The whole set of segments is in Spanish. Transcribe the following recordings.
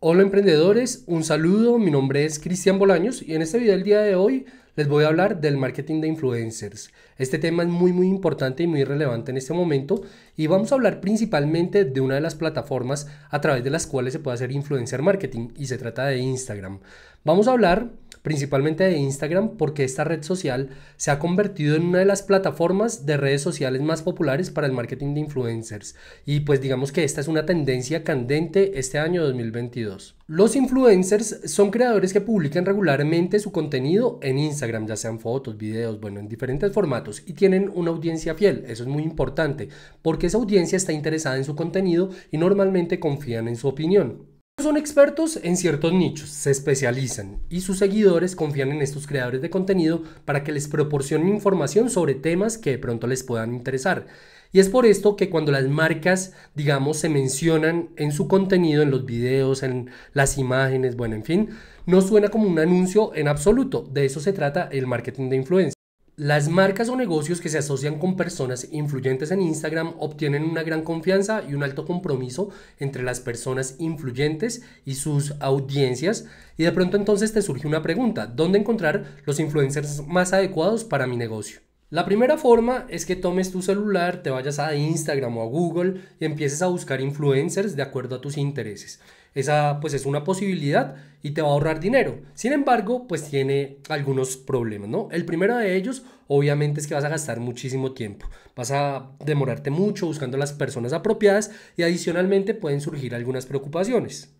Hola emprendedores, un saludo, mi nombre es Cristian Bolaños y en este video del día de hoy les voy a hablar del marketing de influencers. Este tema es muy muy importante y muy relevante en este momento y vamos a hablar principalmente de una de las plataformas a través de las cuales se puede hacer influencer marketing y se trata de Instagram. Vamos a hablar principalmente de Instagram, porque esta red social se ha convertido en una de las plataformas de redes sociales más populares para el marketing de influencers. Y pues digamos que esta es una tendencia candente este año 2022. Los influencers son creadores que publican regularmente su contenido en Instagram, ya sean fotos, videos, bueno, en diferentes formatos y tienen una audiencia fiel. Eso es muy importante porque esa audiencia está interesada en su contenido y normalmente confían en su opinión. Son expertos en ciertos nichos, se especializan y sus seguidores confían en estos creadores de contenido para que les proporcionen información sobre temas que de pronto les puedan interesar. Y es por esto que cuando las marcas, digamos, se mencionan en su contenido, en los videos, en las imágenes, bueno, en fin, no suena como un anuncio en absoluto. De eso se trata el marketing de influencia. Las marcas o negocios que se asocian con personas influyentes en Instagram obtienen una gran confianza y un alto compromiso entre las personas influyentes y sus audiencias. Y de pronto entonces te surge una pregunta, ¿dónde encontrar los influencers más adecuados para mi negocio? La primera forma es que tomes tu celular, te vayas a Instagram o a Google y empieces a buscar influencers de acuerdo a tus intereses. Esa pues es una posibilidad y te va a ahorrar dinero. Sin embargo, pues tiene algunos problemas, ¿no? El primero de ellos obviamente es que vas a gastar muchísimo tiempo. Vas a demorarte mucho buscando las personas apropiadas y adicionalmente pueden surgir algunas preocupaciones.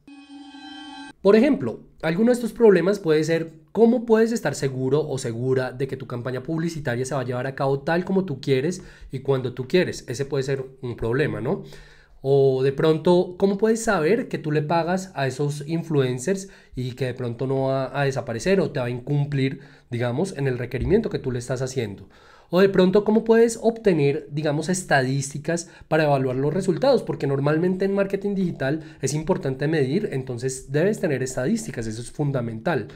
Por ejemplo, alguno de estos problemas puede ser cómo puedes estar seguro o segura de que tu campaña publicitaria se va a llevar a cabo tal como tú quieres y cuando tú quieres. Ese puede ser un problema, ¿no? O de pronto, ¿cómo puedes saber que tú le pagas a esos influencers y que de pronto no va a desaparecer o te va a incumplir, digamos, en el requerimiento que tú le estás haciendo? O de pronto, ¿cómo puedes obtener, digamos, estadísticas para evaluar los resultados? Porque normalmente en marketing digital es importante medir, entonces debes tener estadísticas, eso es fundamental.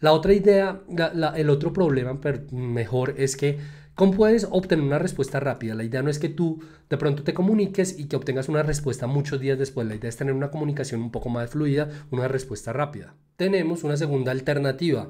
La otra idea, el otro problema, mejor, es que ¿Cómo puedes obtener una respuesta rápida? La idea no es que tú de pronto te comuniques y que obtengas una respuesta muchos días después. La idea es tener una comunicación un poco más fluida, una respuesta rápida. Tenemos una segunda alternativa.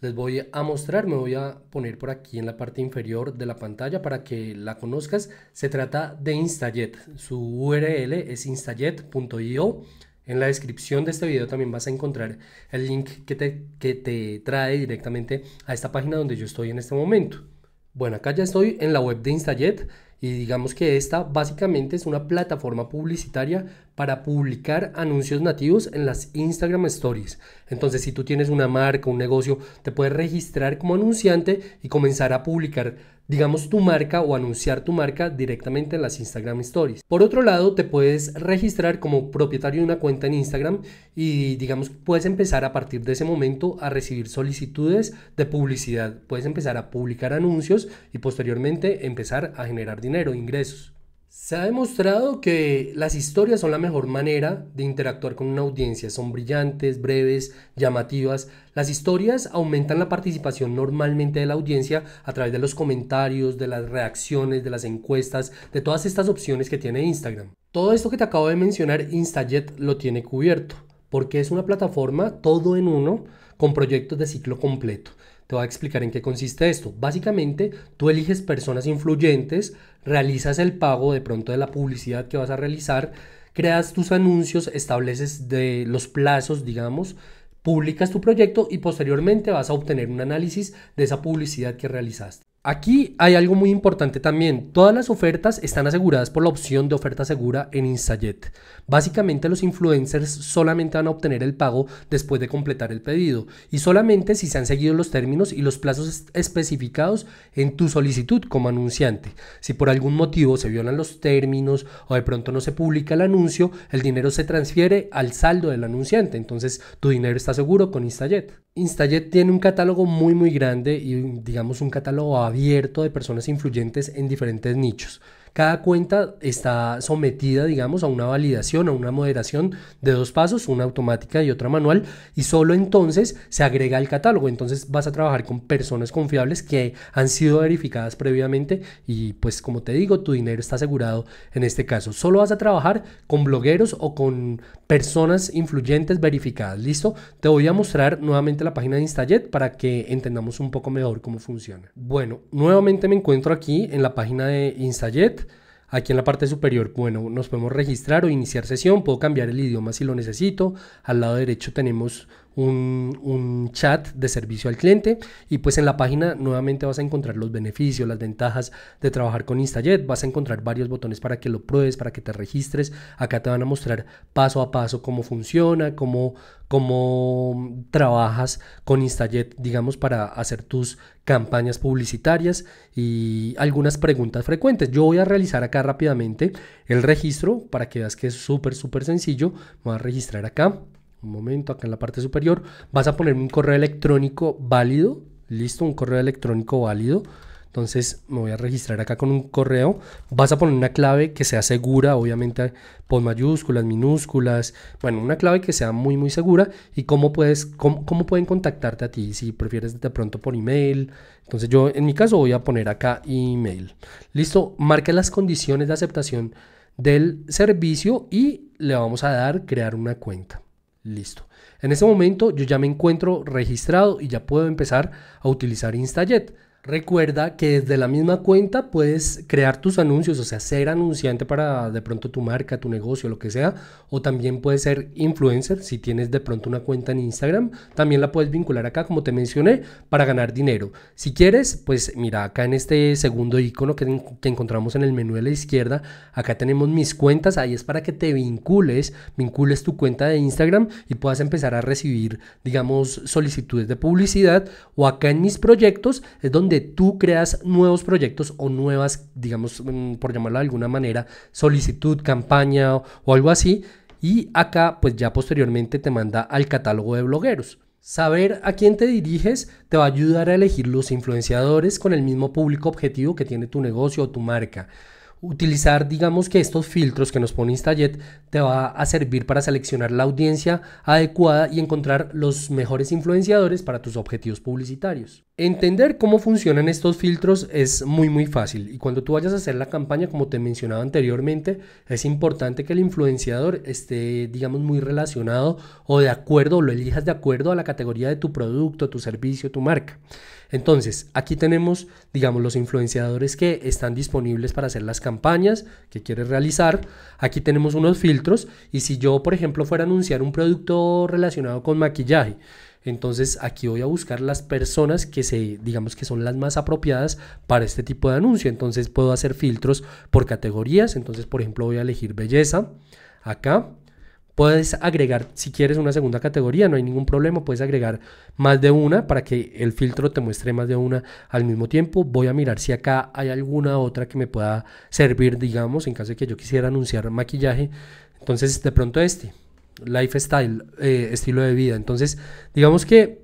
Les voy a mostrar, me voy a poner por aquí en la parte inferior de la pantalla para que la conozcas. Se trata de Instajet. Su URL es instajet.io. En la descripción de este video también vas a encontrar el link que te, que te trae directamente a esta página donde yo estoy en este momento. Bueno, acá ya estoy en la web de Instajet. Y digamos que esta básicamente es una plataforma publicitaria para publicar anuncios nativos en las Instagram Stories. Entonces, si tú tienes una marca, un negocio, te puedes registrar como anunciante y comenzar a publicar, digamos, tu marca o anunciar tu marca directamente en las Instagram Stories. Por otro lado, te puedes registrar como propietario de una cuenta en Instagram y, digamos, puedes empezar a partir de ese momento a recibir solicitudes de publicidad. Puedes empezar a publicar anuncios y posteriormente empezar a generar dinero ingresos. Se ha demostrado que las historias son la mejor manera de interactuar con una audiencia. Son brillantes, breves, llamativas. Las historias aumentan la participación normalmente de la audiencia a través de los comentarios, de las reacciones, de las encuestas, de todas estas opciones que tiene Instagram. Todo esto que te acabo de mencionar, Instajet lo tiene cubierto, porque es una plataforma todo en uno con proyectos de ciclo completo. Te voy a explicar en qué consiste esto. Básicamente, tú eliges personas influyentes, realizas el pago de pronto de la publicidad que vas a realizar, creas tus anuncios, estableces los plazos, digamos, publicas tu proyecto y posteriormente vas a obtener un análisis de esa publicidad que realizaste. Aquí hay algo muy importante también. Todas las ofertas están aseguradas por la opción de oferta segura en Instajet. Básicamente los influencers solamente van a obtener el pago después de completar el pedido y solamente si se han seguido los términos y los plazos especificados en tu solicitud como anunciante. Si por algún motivo se violan los términos o de pronto no se publica el anuncio, el dinero se transfiere al saldo del anunciante. Entonces tu dinero está seguro con Instajet. Instajet tiene un catálogo muy muy grande y digamos un catálogo abierto de personas influyentes en diferentes nichos. Cada cuenta está sometida, digamos, a una validación, a una moderación de dos pasos, una automática y otra manual, y solo entonces se agrega al catálogo. Entonces vas a trabajar con personas confiables que han sido verificadas previamente y pues como te digo, tu dinero está asegurado en este caso. Solo vas a trabajar con blogueros o con personas influyentes verificadas. ¿Listo? Te voy a mostrar nuevamente la página de Instajet para que entendamos un poco mejor cómo funciona. Bueno, nuevamente me encuentro aquí en la página de Instajet. Aquí en la parte superior, bueno, nos podemos registrar o iniciar sesión, puedo cambiar el idioma si lo necesito. Al lado derecho tenemos un, chat de servicio al cliente y pues en la página nuevamente vas a encontrar los beneficios, las ventajas de trabajar con Instajet, vas a encontrar varios botones para que lo pruebes, para que te registres, acá te van a mostrar paso a paso cómo funciona, cómo, cómo trabajas con Instajet, digamos, para hacer tus campañas publicitarias y algunas preguntas frecuentes. Yo voy a realizar acá rápidamente el registro para que veas que es súper, súper sencillo. Me voy a registrar acá un momento, acá en la parte superior, vas a poner un correo electrónico válido, listo, un correo electrónico válido. Entonces me voy a registrar acá con un correo. Vas a poner una clave que sea segura, obviamente pos mayúsculas, minúsculas, bueno, una clave que sea muy, muy segura. Y cómo puedes, cómo pueden contactarte a ti, si prefieres de pronto por email. Entonces yo en mi caso voy a poner acá email. Listo, marca las condiciones de aceptación del servicio y le vamos a dar crear una cuenta. Listo. En este momento yo ya me encuentro registrado y ya puedo empezar a utilizar Instajet. Recuerda que desde la misma cuenta puedes crear tus anuncios, o sea, ser anunciante para de pronto tu marca, tu negocio, lo que sea, o también puedes ser influencer si tienes de pronto una cuenta en Instagram, también la puedes vincular acá como te mencioné para ganar dinero. Si quieres, pues mira, acá en este segundo icono que, encontramos en el menú de la izquierda, acá tenemos mis cuentas, ahí es para que te vincules, vincules tu cuenta de Instagram y puedas empezar a recibir, digamos, solicitudes de publicidad o acá en mis proyectos es donde tú creas nuevos proyectos o nuevas, digamos, mm, por llamarlo de alguna manera, solicitud, campaña o, o algo así. Y acá, pues ya posteriormente te manda al catálogo de blogueros. Saber a quién te diriges te va a ayudar a elegir los influenciadores con el mismo público objetivo que tiene tu negocio o tu marca. Utilizar, digamos que estos filtros que nos pone InstaJet te va a servir para seleccionar la audiencia adecuada y encontrar los mejores influenciadores para tus objetivos publicitarios. Entender cómo funcionan estos filtros es muy muy fácil y cuando tú vayas a hacer la campaña, como te mencionaba anteriormente, es importante que el influenciador esté, digamos, muy relacionado o de acuerdo, lo elijas de acuerdo a la categoría de tu producto, tu servicio, tu marca. Entonces, aquí tenemos, digamos, los influenciadores que están disponibles para hacer las campañas que quieres realizar. Aquí tenemos unos filtros y si yo, por ejemplo, fuera a anunciar un producto relacionado con maquillaje, entonces aquí voy a buscar las personas que se, digamos que son las más apropiadas para este tipo de anuncio. Entonces puedo hacer filtros por categorías. Entonces, por ejemplo, voy a elegir belleza acá Puedes agregar, si quieres, una segunda categoría, no hay ningún problema, puedes agregar más de una para que el filtro te muestre más de una al mismo tiempo. Voy a mirar si acá hay alguna otra que me pueda servir, digamos, en caso de que yo quisiera anunciar maquillaje. Entonces, de pronto este, lifestyle, eh, estilo de vida. Entonces, digamos que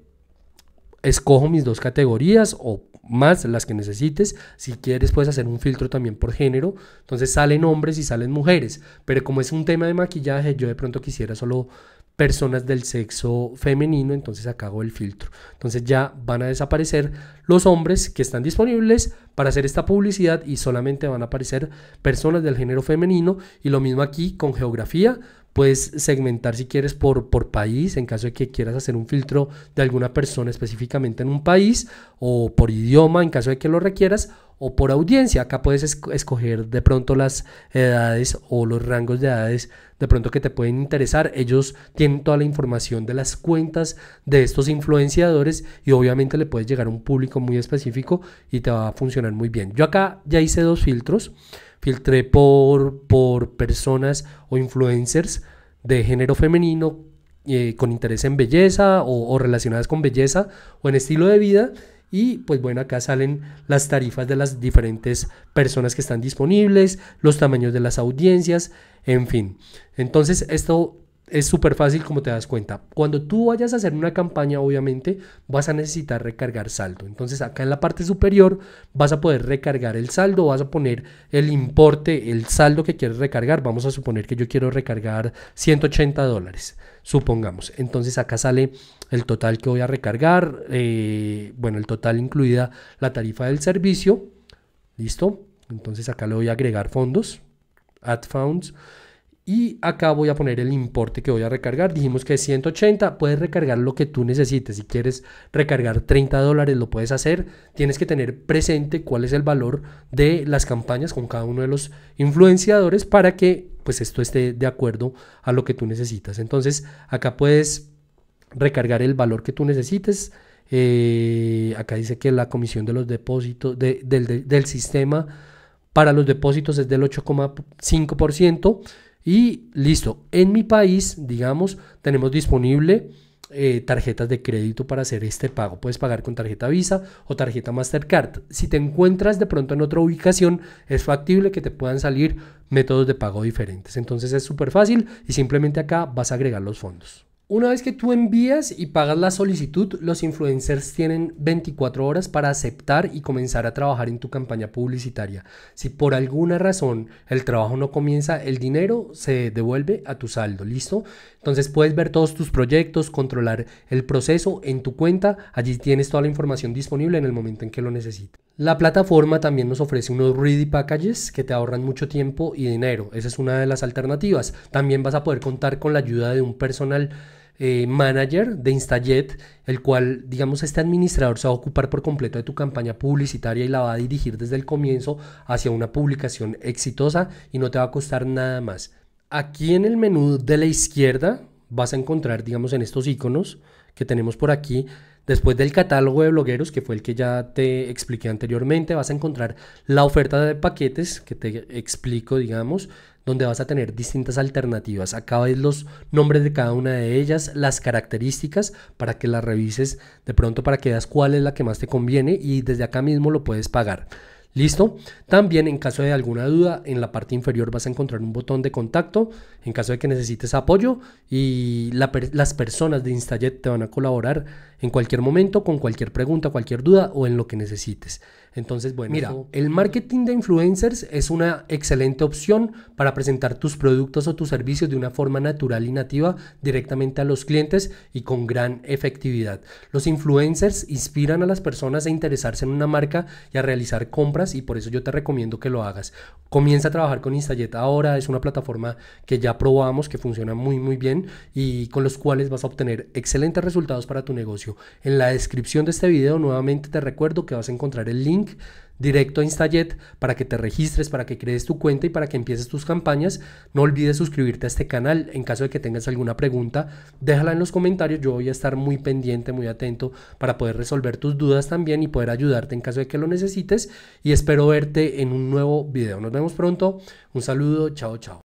escojo mis dos categorías o más las que necesites. Si quieres puedes hacer un filtro también por género. Entonces salen hombres y salen mujeres. Pero como es un tema de maquillaje, yo de pronto quisiera solo personas del sexo femenino, entonces acabo el filtro. Entonces ya van a desaparecer los hombres que están disponibles para hacer esta publicidad y solamente van a aparecer personas del género femenino y lo mismo aquí con geografía, puedes segmentar si quieres por, por país, en caso de que quieras hacer un filtro de alguna persona específicamente en un país, o por idioma, en caso de que lo requieras, o por audiencia. Acá puedes escoger de pronto las edades o los rangos de edades de pronto que te pueden interesar. Ellos tienen toda la información de las cuentas de estos influenciadores y obviamente le puedes llegar a un público muy específico y te va a funcionar muy bien. Yo acá ya hice dos filtros. Filtré por, por personas o influencers de género femenino eh, con interés en belleza o relacionadas con belleza o en estilo de vida y pues bueno, acá salen las tarifas de las diferentes personas que están disponibles, los tamaños de las audiencias, en fin. Entonces esto es súper fácil como te das cuenta. Cuando tú vayas a hacer una campaña, obviamente, vas a necesitar recargar saldo. Entonces acá en la parte superior vas a poder recargar el saldo, vas a poner el importe, el saldo que quieres recargar. Vamos a suponer que yo quiero recargar 180 dólares, supongamos. Entonces acá sale el total que voy a recargar, eh, bueno, el total incluida la tarifa del servicio, ¿listo? Entonces acá le voy a agregar fondos, add funds, y acá voy a poner el importe que voy a recargar. Dijimos que es 180, puedes recargar lo que tú necesites. Si quieres recargar 30 dólares, lo puedes hacer. Tienes que tener presente cuál es el valor de las campañas con cada uno de los influenciadores para que pues esto esté de acuerdo a lo que tú necesitas. Entonces acá puedes recargar el valor que tú necesites. Eh, acá dice que la comisión de los depósitos del, sistema para los depósitos es del 8,5%. Y listo, en mi país, digamos, tenemos disponible eh, tarjetas de crédito para hacer este pago. Puedes pagar con tarjeta Visa o tarjeta Mastercard. Si te encuentras de pronto en otra ubicación, es factible que te puedan salir métodos de pago diferentes. Entonces es súper fácil y simplemente acá vas a agregar los fondos. Una vez que tú envías y pagas la solicitud, los influencers tienen 24 horas para aceptar y comenzar a trabajar en tu campaña publicitaria. Si por alguna razón el trabajo no comienza, el dinero se devuelve a tu saldo, ¿listo? Entonces puedes ver todos tus proyectos, controlar el proceso en tu cuenta, allí tienes toda la información disponible en el momento en que lo necesites. La plataforma también nos ofrece unos ready packages que te ahorran mucho tiempo y dinero. Esa es una de las alternativas. También vas a poder contar con la ayuda de un personal eh, manager de Instajet, el cual, digamos, este administrador se va a ocupar por completo de tu campaña publicitaria y la va a dirigir desde el comienzo hacia una publicación exitosa y no te va a costar nada más. Aquí en el menú de la izquierda vas a encontrar, digamos, en estos iconos que tenemos por aquí, Después del catálogo de blogueros, que fue el que ya te expliqué anteriormente, vas a encontrar la oferta de paquetes que te explico, digamos, donde vas a tener distintas alternativas. Acá ves los nombres de cada una de ellas, las características para que las revises de pronto para que veas cuál es la que más te conviene y desde acá mismo lo puedes pagar. ¿Listo? También en caso de alguna duda, en la parte inferior vas a encontrar un botón de contacto en caso de que necesites apoyo y las personas de Instajet te van a colaborar en cualquier momento con cualquier pregunta, cualquier duda o en lo que necesites. Entonces, bueno, mira, el marketing de influencers es una excelente opción para presentar tus productos o tus servicios de una forma natural y nativa directamente a los clientes y con gran efectividad. Los influencers inspiran a las personas a interesarse en una marca y a realizar compras y por eso yo te recomiendo que lo hagas. Comienza a trabajar con Instajet ahora, es una plataforma que ya probamos, que funciona muy muy bien y con los cuales vas a obtener excelentes resultados para tu negocio. En la descripción de este video nuevamente te recuerdo que vas a encontrar el link directo a Instajet para que te registres, para que crees tu cuenta y para que empieces tus campañas. No olvides suscribirte a este canal. En caso de que tengas alguna pregunta, déjala en los comentarios. Yo voy a estar muy pendiente, muy atento para poder resolver tus dudas también y poder ayudarte en caso de que lo necesites. Y espero verte en un nuevo video. Nos vemos pronto. Un saludo. Chao, chao.